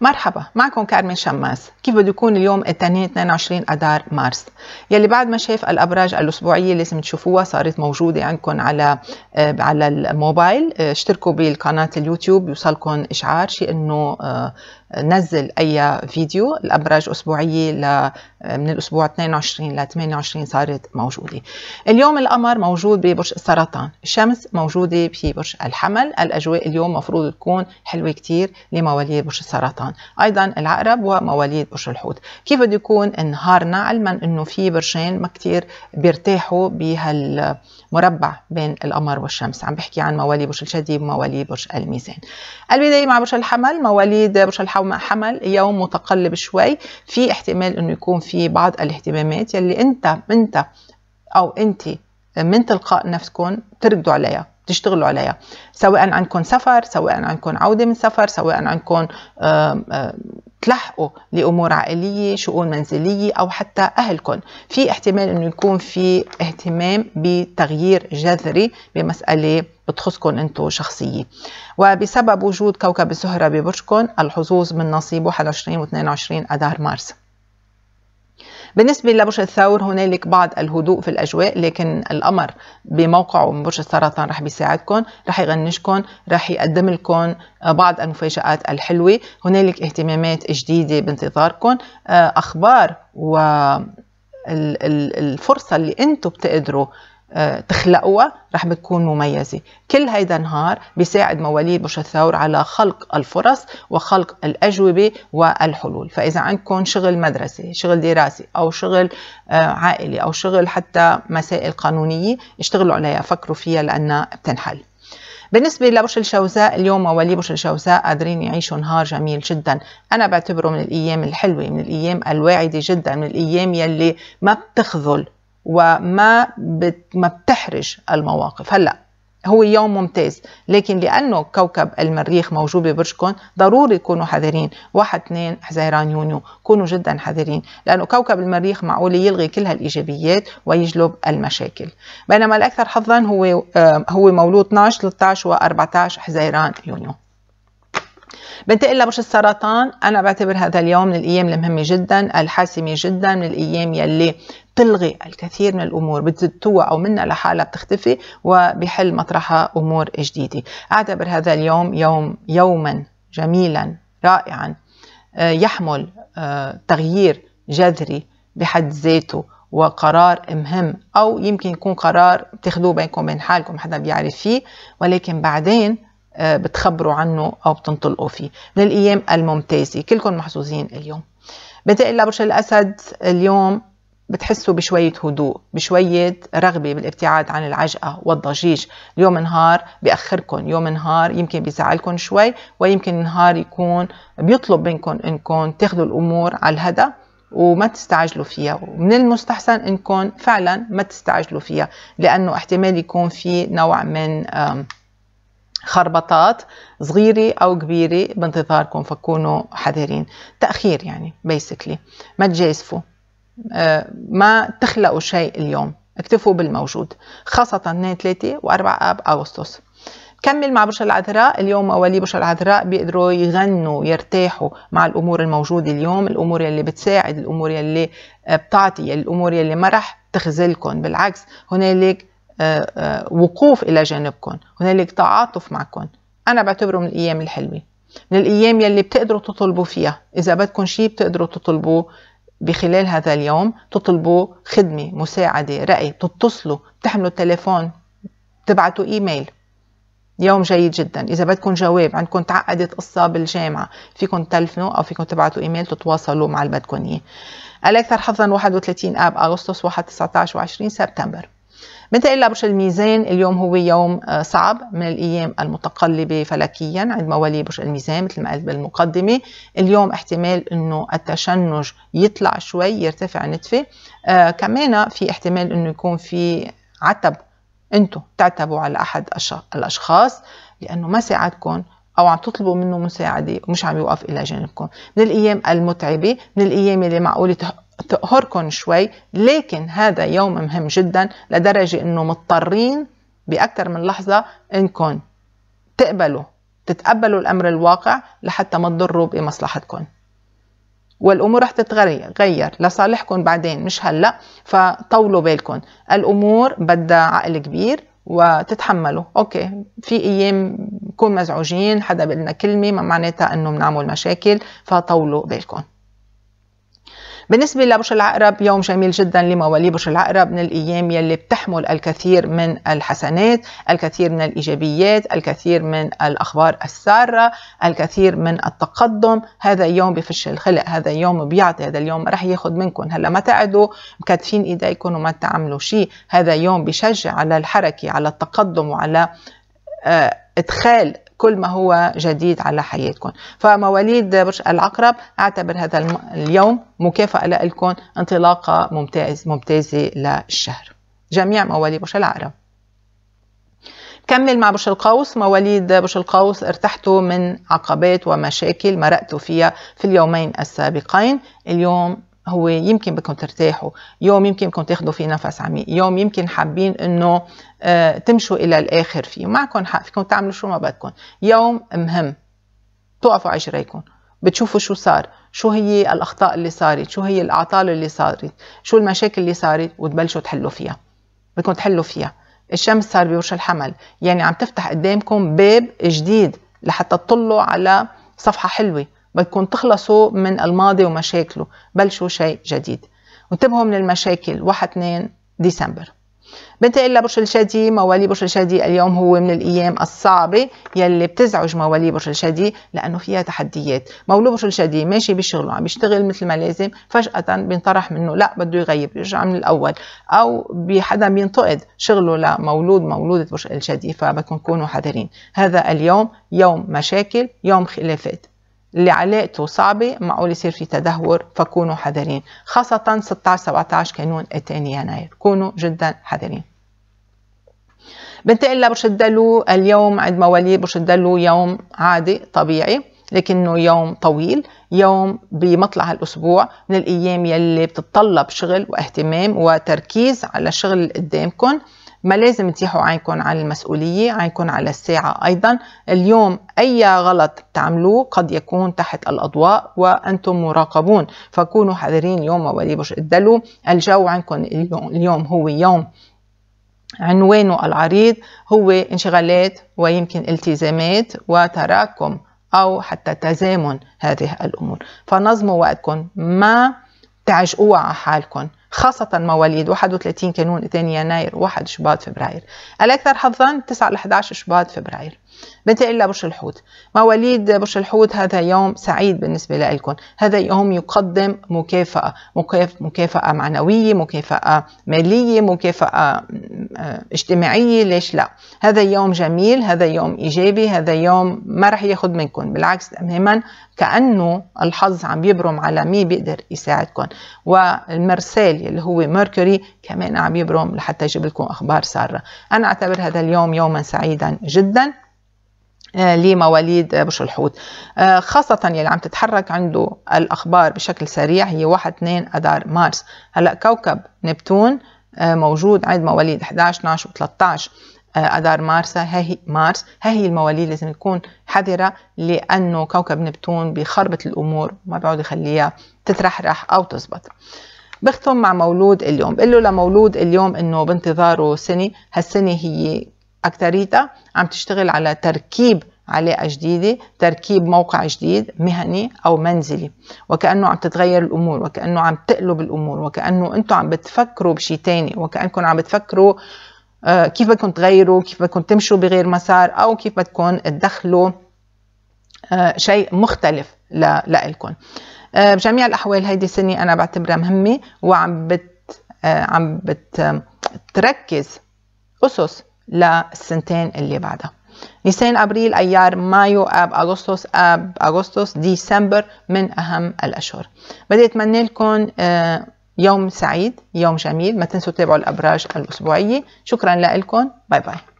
مرحبا معكم كارمن شماس كيف بده يكون اليوم الثاني 22 اذار مارس يلي بعد ما شاف الابراج الاسبوعيه لازم تشوفوها صارت موجوده عندكم على آه، على الموبايل آه، اشتركوا بالقناه اليوتيوب يوصلكم اشعار شيء انه آه، نزل اي فيديو الابراج اسبوعيه ل من الاسبوع 22 ل 28 صارت موجوده اليوم القمر موجود ببرج السرطان الشمس موجوده ببرج الحمل الاجواء اليوم مفروض تكون حلوه كتير لمواليد برج السرطان معا ايضا العقرب ومواليد برج الحوت كيف بده يكون نهارنا علما انه في برجين ما كثير بيرتاحوا بهالمربع بين القمر والشمس عم بحكي عن موالي برج الجدي وموالي برج الميزان البدايه مع برج الحمل مواليد برج الحمل يوم متقلب شوي في احتمال انه يكون في بعض الاهتمامات يلي انت انت او انت من تلقاء نفسكم تركضوا عليها تشتغلوا عليها سواء عندكم سفر سواء عندكم عودة من سفر سواء عندكم تلحقوا لأمور عائلية شؤون منزلية أو حتى أهلكم في احتمال أنه يكون في اهتمام بتغيير جذري بمسألة بتخصكم انتم شخصية وبسبب وجود كوكب السهره ببرجكم الحظوظ من نصيبه 21 و 22 أذار مارس بالنسبة لبرج الثور هنالك بعض الهدوء في الأجواء لكن القمر بموقعه من برج السرطان رح بيساعدكم رح يغنشكم رح يقدم لكم بعض المفاجآت الحلوة هنالك اهتمامات جديدة بانتظاركم آه، أخبار و الفرصه اللي انتم بتقدروا آه، تخلقوها رح بتكون مميزة كل هيدا النهار بيساعد مواليد برج الثور على خلق الفرص وخلق الأجوبة والحلول فإذا عندكم شغل مدرسة شغل دراسي أو شغل آه، عائلي أو شغل حتى مسائل قانونية اشتغلوا عليها فكروا فيها لأنها بتنحل بالنسبة لبرج الجوزاء اليوم مواليد برج الجوزاء قادرين يعيشوا نهار جميل جدا أنا بعتبره من الأيام الحلوة من الأيام الواعدة جدا من الأيام يلي ما بتخذل وما بت ما بتحرج المواقف هلا هو يوم ممتاز لكن لانه كوكب المريخ موجود ببرجكم ضروري تكونوا حذرين 1 2 حزيران يونيو كونوا جدا حذرين لانه كوكب المريخ معقول يلغي كل هالايجابيات ويجلب المشاكل بينما الاكثر حظا هو آه، هو مولود 12 13 و14 حزيران يونيو بنتقل لبرج السرطان انا بعتبر هذا اليوم من الايام المهمه جدا الحاسمه جدا من الايام يلي بتلغي الكثير من الامور بتزتوها او منها لحالها بتختفي وبحل مطرحها امور جديده اعتبر هذا اليوم يوم يوما جميلا رائعا آه، يحمل آه، تغيير جذري بحد ذاته وقرار مهم او يمكن يكون قرار بتاخذوه بينكم بين حالكم حدا بيعرف فيه ولكن بعدين آه، بتخبروا عنه او بتنطلقوا فيه من الايام الممتازه كلكم محظوظين اليوم بنتقل لبرج الاسد اليوم بتحسوا بشوية هدوء بشوية رغبة بالابتعاد عن العجقة والضجيج يوم نهار بأخركم يوم نهار يمكن بيزعلكم شوي ويمكن نهار يكون بيطلب منكم انكم تاخذوا الامور على الهدى وما تستعجلوا فيها ومن المستحسن انكم فعلا ما تستعجلوا فيها لانه احتمال يكون في نوع من خربطات صغيرة أو كبيرة بانتظاركم فكونوا حذرين تأخير يعني بيسكلي ما تجازفوا آه، ما تخلقوا شيء اليوم اكتفوا بالموجود خاصة 2 3 و4 آب أغسطس كمل مع برج العذراء اليوم موالي برج العذراء بيقدروا يغنوا يرتاحوا مع الامور الموجوده اليوم الامور يلي بتساعد الامور يلي آه، بتعطي الامور يلي ما رح تخذلكم بالعكس هنالك آه، وقوف الى جانبكم هنالك تعاطف معكم انا بعتبره من الايام الحلوه من الايام يلي بتقدروا تطلبوا فيها اذا بدكم شيء بتقدروا تطلبوه بخلال هذا اليوم تطلبوا خدمة مساعدة رأي تتصلوا تحملوا التليفون تبعتوا إيميل يوم جيد جدا إذا بدكم جواب عندكم تعقدت قصة بالجامعة فيكم تلفنوا أو فيكم تبعتوا إيميل تتواصلوا مع اللي بدكم إياه الأكثر حظا 31 آب أغسطس 1 19 و20 سبتمبر مثل إلا برج الميزان اليوم هو يوم آه، صعب من الأيام المتقلبة فلكيا عند موالي برج الميزان مثل ما قلت بالمقدمة اليوم احتمال أنه التشنج يطلع شوي يرتفع نتفة آه كمان في احتمال أنه يكون في عتب أنتم تعتبوا على أحد الأشخاص لأنه ما ساعدكم او عم تطلبوا منه مساعده ومش عم يوقف الى جانبكم من الايام المتعبه من الايام اللي معقوله تقهركم شوي لكن هذا يوم مهم جدا لدرجة انه مضطرين بأكثر من لحظة انكم تقبلوا تتقبلوا الأمر الواقع لحتى ما تضروا بمصلحتكم والامور رح تتغير لصالحكم بعدين مش هلا فطولوا بالكم الامور بدها عقل كبير وتتحملوا اوكي في ايام نكون مزعوجين حدا بقلنا كلمه ما معناتها انه بنعمل مشاكل فطولوا بالكم بالنسبة لبرج العقرب يوم جميل جدا لمواليد برج العقرب من الأيام يلي بتحمل الكثير من الحسنات الكثير من الإيجابيات الكثير من الأخبار السارة الكثير من التقدم هذا يوم بفش الخلق هذا يوم بيعطي هذا اليوم رح ياخد منكم هلا ما تقعدوا مكتفين إيديكم وما تعملوا شيء هذا يوم بشجع على الحركة على التقدم وعلى آه ادخال كل ما هو جديد على حياتكم فمواليد برج العقرب اعتبر هذا اليوم مكافأة لكم انطلاقة ممتاز ممتازة للشهر جميع مواليد برج العقرب كمل مع برج القوس مواليد برج القوس ارتحتوا من عقبات ومشاكل مرقتوا فيها في اليومين السابقين اليوم هو يمكن بدكم ترتاحوا يوم يمكن بدكم تاخذوا فيه نفس عميق يوم يمكن حابين انه آه، تمشوا الى الاخر فيه معكم حق فيكم تعملوا شو ما بدكم يوم مهم توقفوا على بتشوفوا شو صار شو هي الاخطاء اللي صارت شو هي الاعطال اللي صارت شو المشاكل اللي صارت وتبلشوا تحلوا فيها بدكم تحلوا فيها الشمس صار بورش الحمل يعني عم تفتح قدامكم باب جديد لحتى تطلوا على صفحة حلوة بدكم تخلصوا من الماضي ومشاكله بلشوا شيء جديد وانتبهوا من المشاكل 1 2 ديسمبر بنتقل لبرج الشادي موالي برج الشادي اليوم هو من الايام الصعبه يلي بتزعج موالي برج الشادي لانه فيها تحديات مولود برج الشادي ماشي بشغله عم يشتغل مثل ما لازم فجاه بينطرح منه لا بده يغيب يرجع من الاول او بحدا بينتقد شغله لمولود مولودة برج الشادي فبدكم تكونوا حذرين هذا اليوم يوم مشاكل يوم خلافات اللي علاقته صعبة معقول يصير في تدهور فكونوا حذرين خاصة 16 17 كانون الثاني يناير كونوا جدا حذرين بنتقل لبرج الدلو اليوم عند مواليد برج الدلو يوم عادي طبيعي لكنه يوم طويل يوم بمطلع هالأسبوع من الأيام يلي بتتطلب شغل واهتمام وتركيز على الشغل اللي قدامكم ما لازم تيحوا عينكم على المسؤولية عينكم على الساعة أيضا اليوم أي غلط بتعملوه قد يكون تحت الأضواء وأنتم مراقبون فكونوا حذرين اليوم برج الدلو الجو عندكم اليوم هو يوم عنوانه العريض هو انشغالات ويمكن التزامات وتراكم أو حتى تزامن هذه الأمور فنظموا وقتكم ما تعجقوها على حالكم خاصة مواليد 31 كانون 2 يناير 1 شباط فبراير الأكثر حظا 9 ل 11 شباط فبراير بدي إلا برج الحوت مواليد برج الحوت هذا يوم سعيد بالنسبه لكم هذا يوم يقدم مكافاه مكافاه معنويه مكافاه ماليه مكافاه آه، اجتماعيه ليش لا هذا يوم جميل هذا يوم ايجابي هذا يوم ما رح ياخذ منكم بالعكس تماما كانه الحظ عم يبرم على مين بيقدر يساعدكم والمرسال اللي هو ميركوري كمان عم يبرم لحتى يجيب لكم اخبار ساره انا اعتبر هذا اليوم يوما سعيدا جدا آه، لمواليد بشر الحوت آه، خاصة يلي عم تتحرك عنده الأخبار بشكل سريع هي 1 2 أدار مارس هلأ كوكب نبتون آه، موجود عند مواليد 11 12 و 13 أدار مارس هي مارس هي المواليد لازم تكون حذرة لأنه كوكب نبتون بخربط الأمور ما بيعود يخليها تترحرح أو تزبط بختم مع مولود اليوم بقول له لمولود اليوم انه بانتظاره سنه هالسنه هي أكتريتها عم تشتغل على تركيب علاقة جديدة تركيب موقع جديد مهني أو منزلي وكأنه عم تتغير الأمور وكأنه عم تقلب الأمور وكأنه أنتم عم بتفكروا بشي تاني وكأنكم عم بتفكروا آه، كيف بدكم تغيروا كيف بدكم تمشوا بغير مسار أو كيف بدكم تدخلوا آه، شيء مختلف لإلكم آه، بجميع الأحوال هيدي السنة أنا بعتبرها مهمة وعم بت عم بتركز أسس للسنتين اللي بعدها نيسان أبريل أيار مايو أب أغسطس أب أغسطس ديسمبر من أهم الأشهر بدي أتمنى لكم آه، يوم سعيد يوم جميل ما تنسوا تتابعوا الأبراج الأسبوعية شكرا لكم باي باي